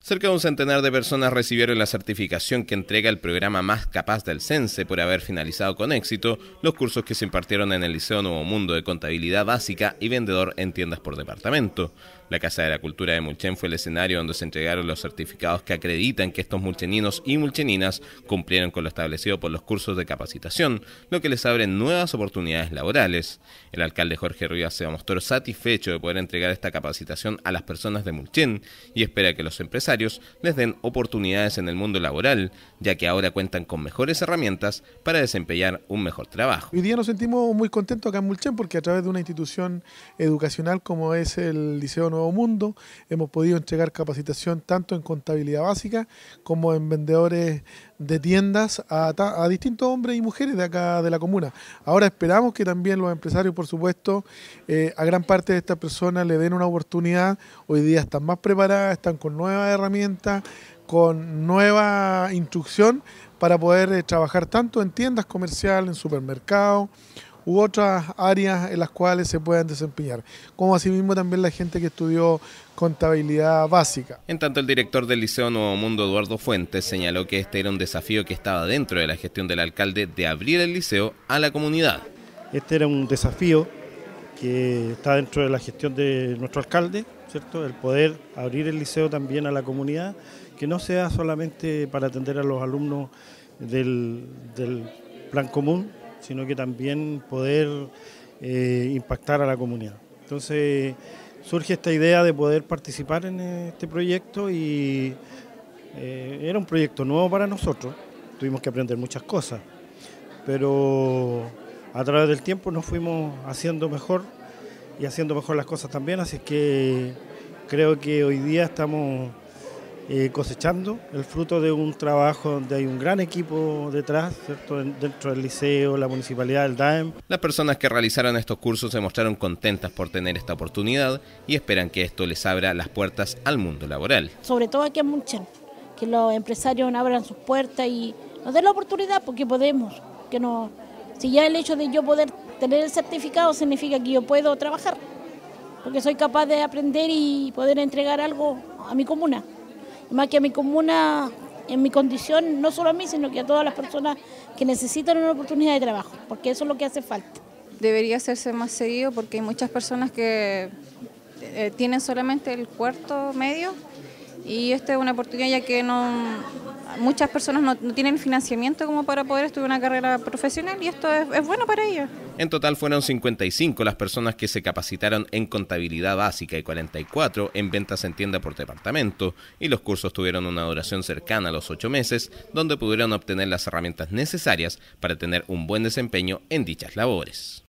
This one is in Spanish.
Cerca de un centenar de personas recibieron la certificación que entrega el programa Más Capaz del CENSE por haber finalizado con éxito los cursos que se impartieron en el Liceo Nuevo Mundo de Contabilidad Básica y Vendedor en Tiendas por Departamento. La Casa de la Cultura de Mulchen fue el escenario donde se entregaron los certificados que acreditan que estos mulcheninos y mulcheninas cumplieron con lo establecido por los cursos de capacitación, lo que les abre nuevas oportunidades laborales. El alcalde Jorge Rivas se mostró satisfecho de poder entregar esta capacitación a las personas de Mulchen y espera que los empresarios les den oportunidades en el mundo laboral, ya que ahora cuentan con mejores herramientas para desempeñar un mejor trabajo. Hoy día nos sentimos muy contentos acá en Mulchén porque a través de una institución educacional como es el Liceo Nuevo Mundo. Hemos podido entregar capacitación tanto en contabilidad básica como en vendedores de tiendas a, distintos hombres y mujeres de acá de la comuna. Ahora esperamos que también los empresarios, por supuesto, eh, a gran parte de estas personas le den una oportunidad. Hoy día están más preparadas, están con nuevas herramientas, con nueva instrucción para poder eh, trabajar tanto en tiendas comerciales, en supermercados u otras áreas en las cuales se puedan desempeñar, como asimismo también la gente que estudió contabilidad básica. En tanto, el director del Liceo Nuevo Mundo, Eduardo Fuentes, señaló que este era un desafío que estaba dentro de la gestión del alcalde de abrir el liceo a la comunidad. Este era un desafío que está dentro de la gestión de nuestro alcalde, ¿cierto? El poder abrir el liceo también a la comunidad, que no sea solamente para atender a los alumnos del, del plan común, sino que también poder eh, impactar a la comunidad. Entonces surge esta idea de poder participar en este proyecto y eh, era un proyecto nuevo para nosotros, tuvimos que aprender muchas cosas, pero a través del tiempo nos fuimos haciendo mejor y haciendo mejor las cosas también, así que creo que hoy día estamos eh, cosechando el fruto de un trabajo donde hay un gran equipo detrás, dentro del liceo, la municipalidad, del DAEM. Las personas que realizaron estos cursos se mostraron contentas por tener esta oportunidad y esperan que esto les abra las puertas al mundo laboral. Sobre todo aquí en Munchen, que los empresarios abran sus puertas y nos den la oportunidad porque podemos, que no, si ya el hecho de yo poder tener el certificado significa que yo puedo trabajar, porque soy capaz de aprender y poder entregar algo a mi comuna más que a mi comuna, en mi condición, no solo a mí, sino que a todas las personas que necesitan una oportunidad de trabajo, porque eso es lo que hace falta. Debería hacerse más seguido porque hay muchas personas que eh, tienen solamente el cuarto medio y esta es una oportunidad ya que no muchas personas no, tienen financiamiento como para poder estudiar una carrera profesional y esto es, es bueno para ellos. En total fueron 55 las personas que se capacitaron en contabilidad básica y 44 en ventas en tienda por departamento, y los cursos tuvieron una duración cercana a los 8 meses, donde pudieron obtener las herramientas necesarias para tener un buen desempeño en dichas labores.